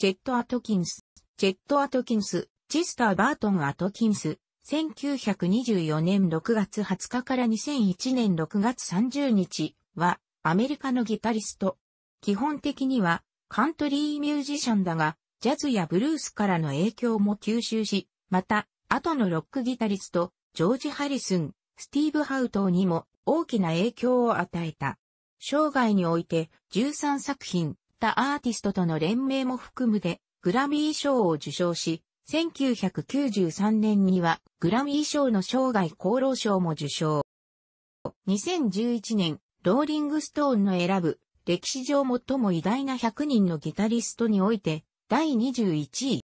ジェット・アトキンス、ジェット・アトキンス、チスター・バートン・アトキンス、1924年6月20日から2001年6月30日は、アメリカのギタリスト。基本的には、カントリーミュージシャンだが、ジャズやブルースからの影響も吸収し、また、後のロックギタリスト、ジョージ・ハリスン、スティーブ・ハウトーにも大きな影響を与えた。生涯において13作品、ったアーティストとの連名も含むで、グラミー賞を受賞し、1993年にはグラミー賞の生涯功労賞も受賞。2011年、ローリングストーンの選ぶ歴史上最も偉大な100人のギタリストにおいて第21位。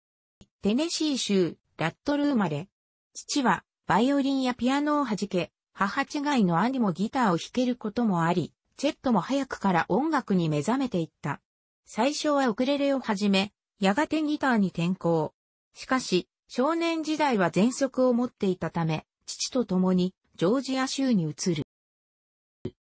テネシー州ラットル生まれ。父はバイオリンやピアノを弾け、母違いの兄もギターを弾けることもあり、チェットも早くから音楽に目覚めていった。最初はウクレレを始め、やがてギターに転向。しかし、少年時代は喘息を持っていたため、父と共にジョージア州に移る。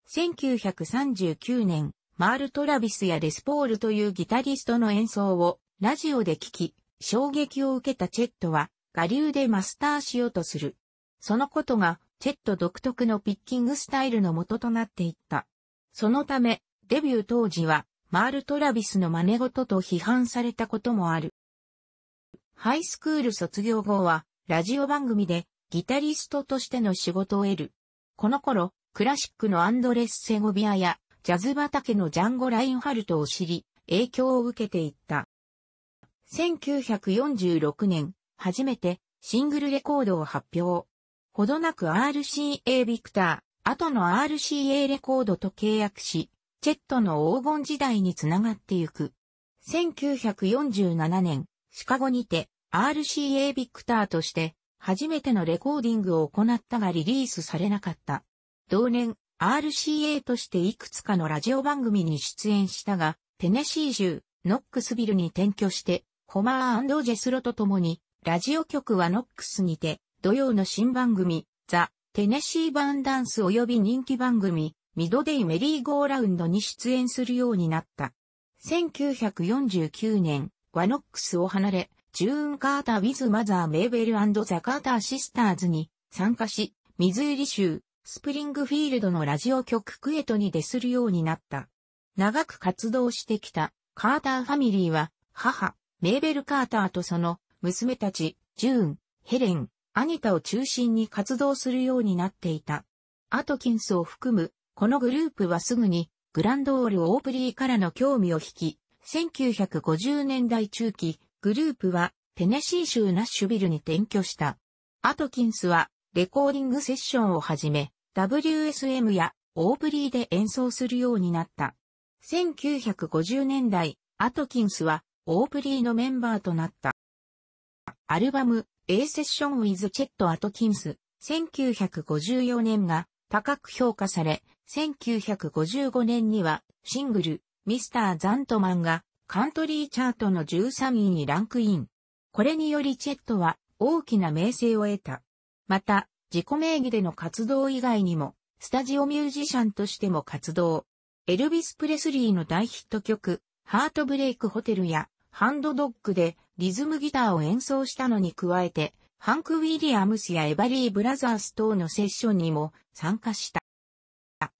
1939年、マール・トラビスやレスポールというギタリストの演奏をラジオで聞き、衝撃を受けたチェットは、我流でマスターしようとする。そのことが、チェット独特のピッキングスタイルの元となっていった。そのため、デビュー当時は、マール・トラビスの真似事と批判されたこともある。ハイスクール卒業後は、ラジオ番組でギタリストとしての仕事を得る。この頃、クラシックのアンドレス・セゴビアや、ジャズ畑のジャンゴ・ラインハルトを知り、影響を受けていった。1946年、初めてシングルレコードを発表。ほどなく RCA ビクター、後の RCA レコードと契約し、チェットの黄金時代につながってゆく。1947年、シカゴにて RCA ビクターとして初めてのレコーディングを行ったがリリースされなかった。同年、RCA としていくつかのラジオ番組に出演したが、テネシー州、ノックスビルに転居して、ホマージェスロと共に、ラジオ局はノックスにて、土曜の新番組、ザ・テネシーバンダンス及び人気番組、ミドデイメリーゴーラウンドに出演するようになった。1949年、ワノックスを離れ、ジューン・カーター・ウィズ・マザー・メーベルザ・カーター・シスターズに参加し、ミズーリ州、スプリングフィールドのラジオ局クエトに出するようになった。長く活動してきたカーターファミリーは、母、メーベル・カーターとその娘たち、ジューン、ヘレン、アニタを中心に活動するようになっていた。アトキンスを含むこのグループはすぐにグランドオール・オープリーからの興味を引き、1950年代中期、グループはテネシー州ナッシュビルに転居した。アトキンスはレコーディングセッションをはじめ、WSM やオープリーで演奏するようになった。1950年代、アトキンスはオープリーのメンバーとなった。アルバム A セッションウィ with c h ト t ンス1954年が高く評価され、1955年にはシングル、ミスター・ザントマンがカントリーチャートの13位にランクイン。これによりチェットは大きな名声を得た。また、自己名義での活動以外にも、スタジオミュージシャンとしても活動。エルビス・プレスリーの大ヒット曲、ハートブレイクホテルや、ハンドドッグでリズムギターを演奏したのに加えて、ハンク・ウィリアムスやエバリー・ブラザース等のセッションにも参加した。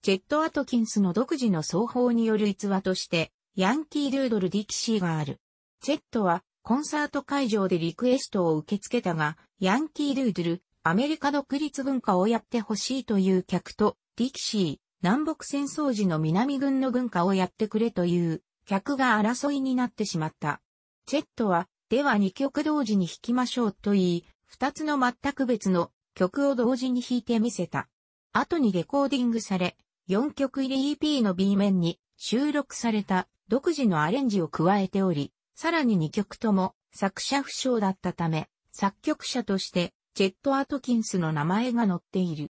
ジェット・アトキンスの独自の奏法による逸話として、ヤンキー・ドゥードル・ディキシーがある。ジェットは、コンサート会場でリクエストを受け付けたが、ヤンキー・ドゥードル、アメリカ独立文化をやってほしいという客と、ディキシー、南北戦争時の南軍の文化をやってくれという客が争いになってしまった。ジェットは、では2曲同時に弾きましょうと言い、二つの全く別の曲を同時に弾いてみせた。後にレコーディングされ、四曲入り EP の B 面に収録された独自のアレンジを加えており、さらに二曲とも作者不詳だったため、作曲者としてジェット・アトキンスの名前が載っている。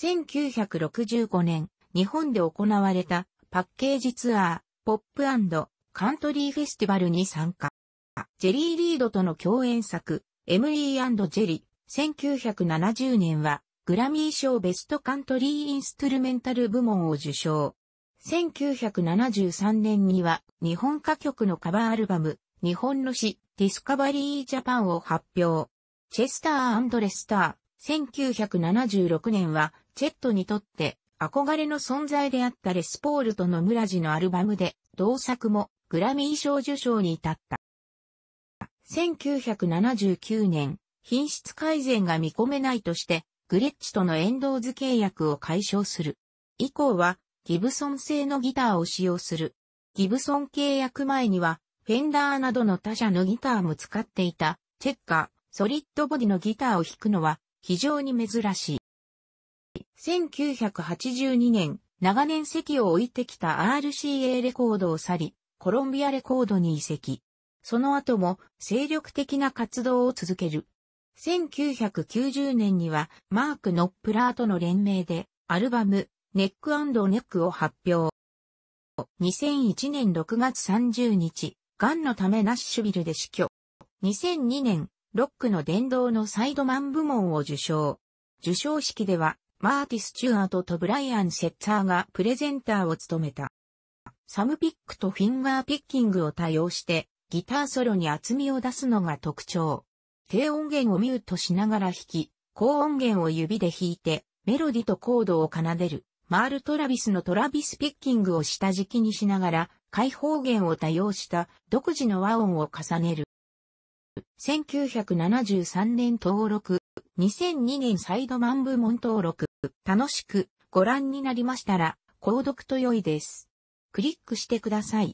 1965年、日本で行われたパッケージツアー、ポップカントリーフェスティバルに参加。ジェリー・リードとの共演作、M.E.J. リ、1970年は、グラミー賞ベストカントリーインストゥルメンタル部門を受賞。1973年には、日本歌曲のカバーアルバム、日本の詩、ディスカバリージャパンを発表。チェスターレスター、1976年は、チェットにとって、憧れの存在であったレスポールとの村ジのアルバムで、同作もグラミー賞受賞に至った。1979年、品質改善が見込めないとして、グレッチとのエンドーズ契約を解消する。以降は、ギブソン製のギターを使用する。ギブソン契約前には、フェンダーなどの他社のギターも使っていた、チェッカー、ソリッドボディのギターを弾くのは、非常に珍しい。1982年、長年席を置いてきた RCA レコードを去り、コロンビアレコードに移籍。その後も精力的な活動を続ける。1990年にはマーク・ノップラーとの連名でアルバムネックネックを発表。2001年6月30日、ガンのためナッシュビルで死去。2002年、ロックの殿堂のサイドマン部門を受賞。受賞式では、マーティス・チュアートとブライアン・セッターがプレゼンターを務めた。サムピックとフィンガーピッキングを多用して、ギターソロに厚みを出すのが特徴。低音源をミュートしながら弾き、高音源を指で弾いて、メロディとコードを奏でる。マール・トラビスのトラビスピッキングを下敷きにしながら、開放弦を多用した独自の和音を重ねる。1973年登録、2002年サイドマン部門登録、楽しくご覧になりましたら、購読と良いです。クリックしてください。